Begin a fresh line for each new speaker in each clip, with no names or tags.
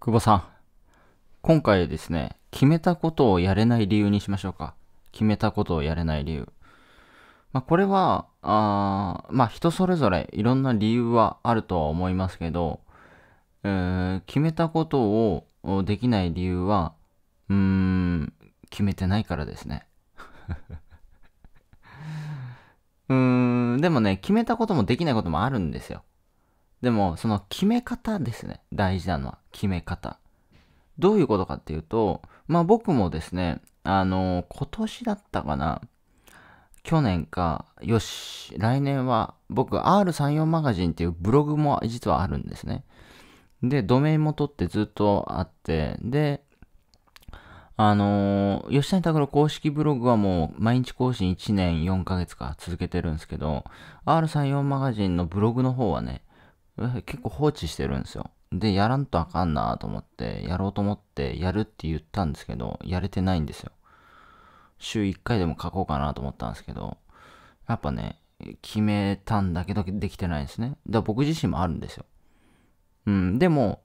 久保さん。今回ですね、決めたことをやれない理由にしましょうか。決めたことをやれない理由。まあ、これは、あまあ、人それぞれいろんな理由はあるとは思いますけど、えー、決めたことをできない理由は、うーん、決めてないからですね。うーん、でもね、決めたこともできないこともあるんですよ。でも、その決め方ですね。大事なのは、決め方。どういうことかっていうと、まあ僕もですね、あのー、今年だったかな、去年か、よし、来年は、僕、R34 マガジンっていうブログも実はあるんですね。で、ドメインも取ってずっとあって、で、あのー、吉谷拓郎公式ブログはもう毎日更新1年4ヶ月か続けてるんですけど、R34 マガジンのブログの方はね、結構放置してるんですよ。で、やらんとあかんなと思って、やろうと思ってやるって言ったんですけど、やれてないんですよ。週1回でも書こうかなと思ったんですけど、やっぱね、決めたんだけどできてないんですね。だから僕自身もあるんですよ。うん、でも、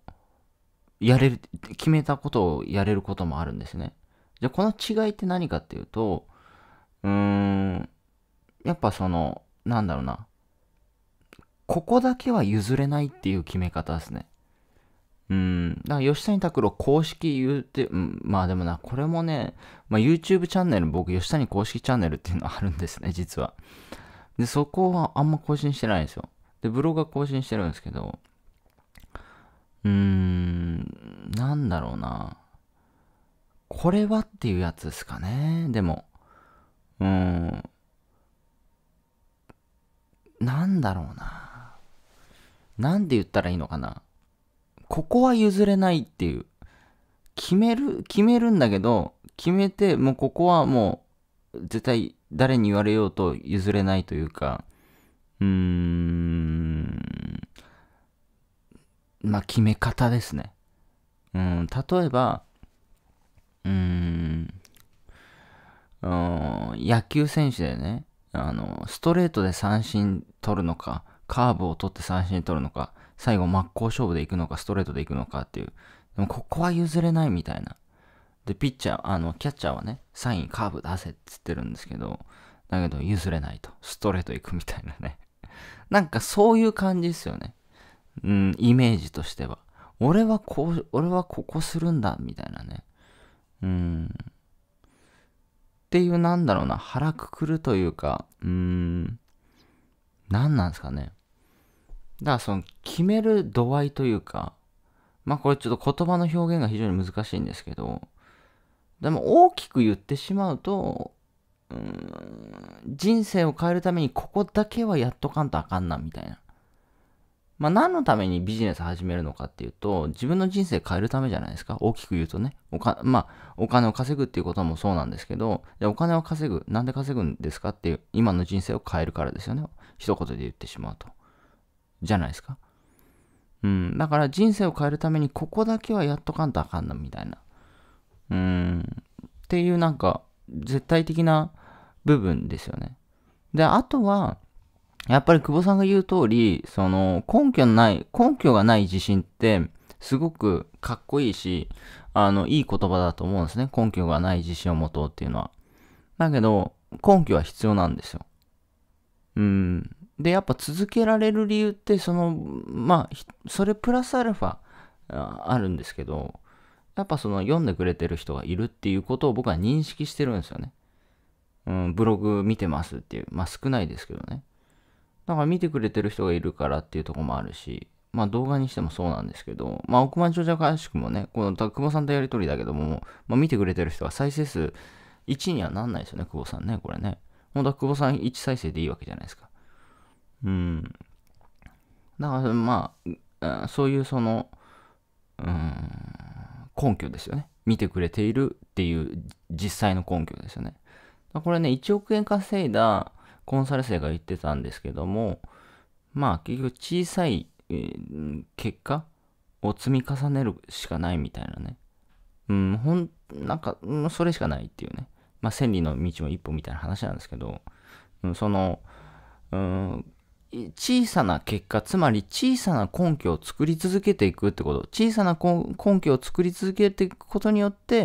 やれる、決めたことをやれることもあるんですね。じゃあこの違いって何かっていうと、うーん、やっぱその、なんだろうな、ここだけは譲れないっていう決め方ですね。うん。だから吉谷拓郎公式言うて、うん、まあでもな、これもね、まあ、YouTube チャンネル、僕、吉谷公式チャンネルっていうのあるんですね、実は。で、そこはあんま更新してないんですよ。で、ブログは更新してるんですけど、うーん、なんだろうな。これはっていうやつですかね、でも。うーん。なんだろうな。なんで言ったらいいのかな。ここは譲れないっていう。決める、決めるんだけど、決めて、もうここはもう、絶対誰に言われようと譲れないというか、うーん、まあ決め方ですね。うん、例えば、うーん、野球選手でね、あの、ストレートで三振取るのか、カーブを取って三振取るのか、最後真っ向勝負で行くのか、ストレートで行くのかっていう。でもここは譲れないみたいな。で、ピッチャー、あの、キャッチャーはね、サインカーブ出せって言ってるんですけど、だけど譲れないと。ストレート行くみたいなね。なんかそういう感じですよね。うん、イメージとしては。俺はこう、俺はここするんだ、みたいなね。うん。っていう、なんだろうな、腹くくるというか、うーん、何なんですかね。だからその決める度合いというか、まあこれちょっと言葉の表現が非常に難しいんですけど、でも大きく言ってしまうと、うん、人生を変えるためにここだけはやっとかんとあかんなみたいな。まあ何のためにビジネス始めるのかっていうと、自分の人生変えるためじゃないですか。大きく言うとね。おかまあ、お金を稼ぐっていうこともそうなんですけど、お金を稼ぐ。なんで稼ぐんですかっていう、今の人生を変えるからですよね。一言で言ってしまうと。じゃないですか。うん。だから人生を変えるためにここだけはやっとかんとあかんなみたいな。うん。っていうなんか絶対的な部分ですよね。で、あとは、やっぱり久保さんが言う通り、その根拠のない、根拠がない自信ってすごくかっこいいし、あの、いい言葉だと思うんですね。根拠がない自信を持とうっていうのは。だけど、根拠は必要なんですよ。うん。で、やっぱ続けられる理由って、その、まあ、それプラスアルファあるんですけど、やっぱその読んでくれてる人がいるっていうことを僕は認識してるんですよね。うん、ブログ見てますっていう。まあ少ないですけどね。だから見てくれてる人がいるからっていうとこもあるし、まあ動画にしてもそうなんですけど、まあ億万長者しくもね、この久保さんとやりとりだけども、まあ見てくれてる人は再生数1にはなんないですよね、久保さんね、これね。本当は久保さん1再生でいいわけじゃないですか。うん。だからまあ、そういうその、うん、根拠ですよね。見てくれているっていう実際の根拠ですよね。これね、1億円稼いだコンサル生が言ってたんですけども、まあ結局小さい、結果を積み重ねるしかないみたいなね。うん、ほん、なんか、それしかないっていうね。まあ千里の道も一歩みたいな話なんですけど、その、うん、小さな結果、つまり小さな根拠を作り続けていくってこと、小さな根拠を作り続けていくことによって、